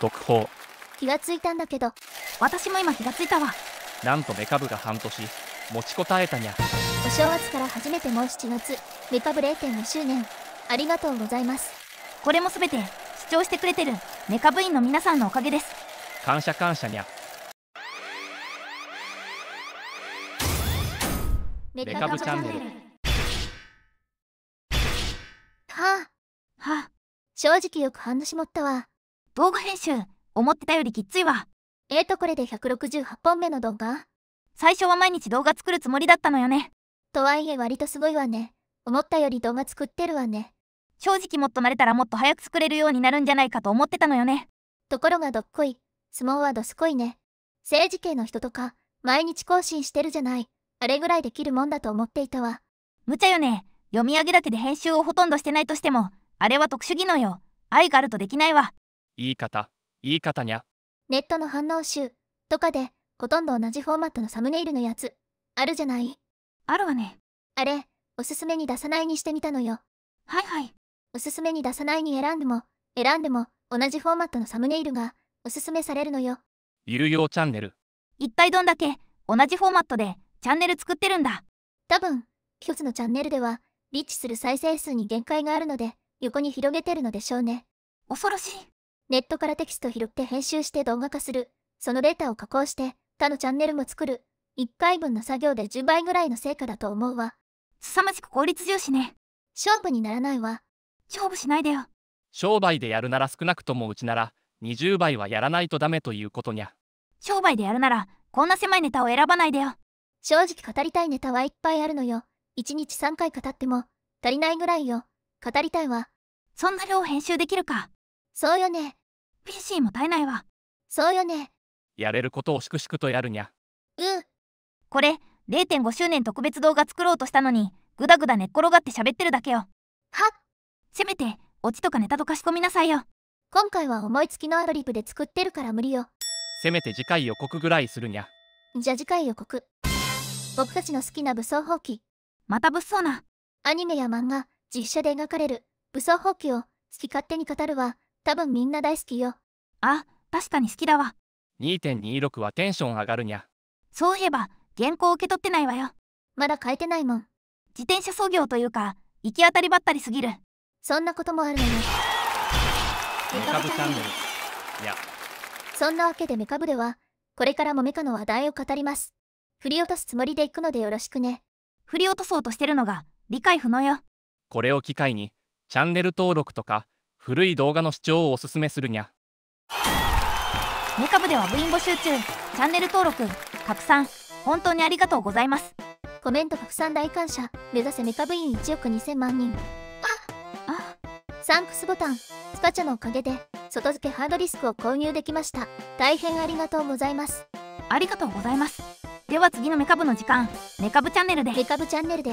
特報気がついたんだけど私も今気がついたわなんとメカブが半年持ちこたえたにゃお正月から初めてもう7月メカブ0.2周年ありがとうございますこれも全て視聴してくれてるメカ部員の皆さんのおかげです感謝感謝にゃメカブチャンネルはあはあ正直よく半年もったわ動画編集思ってたよりきっついわえーとこれで168本目の動画最初は毎日動画作るつもりだったのよねとはいえ割とすごいわね思ったより動画作ってるわね正直もっと慣れたらもっと早く作れるようになるんじゃないかと思ってたのよねところがどっこい相撲はどすこいね政治系の人とか毎日更新してるじゃないあれぐらいできるもんだと思っていたわ無茶よね読み上げだけで編集をほとんどしてないとしてもあれは特殊技能よ愛があるとできないわ言い方言い方にゃネットの反応集とかでほとんど同じフォーマットのサムネイルのやつあるじゃないあるわねあれおすすめに出さないにしてみたのよはいはいおすすめに出さないに選んでも選んでも同じフォーマットのサムネイルがおすすめされるのよゆるようチャンネル一体どんだけ同じフォーマットでチャンネル作ってるんだ多分一つのチャンネルではリッチする再生数に限界があるので横に広げてるのでしょうね恐ろしいネットからテキスト拾って編集して動画化する。そのデータを加工して、他のチャンネルも作る。1回分の作業で10倍ぐらいの成果だと思うわ。凄まじく効率重視ね。勝負にならないわ。勝負しないでよ。商売でやるなら少なくともうちなら、20倍はやらないとダメということにゃ。商売でやるなら、こんな狭いネタを選ばないでよ。正直語りたいネタはいっぱいあるのよ。1日3回語っても、足りないぐらいよ。語りたいわ。そんな量編集できるか。そうよね PC も絶えないわそうよねやれることを粛々とやるにゃうんこれ0.5周年特別動画作ろうとしたのにグダグダ寝っ転がって喋ってるだけよはっ。せめてオチとかネタとかし込みなさいよ今回は思いつきのアドリブで作ってるから無理よせめて次回予告ぐらいするにゃじゃ次回予告僕たちの好きな武装放棄また物騒なアニメや漫画実写で描かれる武装放棄を好き勝手に語るわ多分みんな大好きよ。あ、確かに好きだわ。2.26はテンション上がるにゃ。そういえば、原稿受け取ってないわよ。まだ書いてないもん。自転車操業というか、行き当たりばったりすぎる。そんなこともあるのよ。メカブチャンネル。いや。そんなわけでメカブでは、これからもメカの話題を語ります。振り落とすつもりで行くのでよろしくね。振り落とそうとしてるのが理解不能よ。これを機会に、チャンネル登録とか、古い動画の視聴をおすすめするにゃメカ部では部員募集中チャンネル登録拡散本当にありがとうございますコメント拡散大感謝目指せメカ部員1億2000万人ああサンクスボタンスパチャのおかげで外付けハードディスクを購入できました大変ありがとうございますありがとうございますでは次のメカ部の時間メカ部チャンネルでメカ部チャンネルで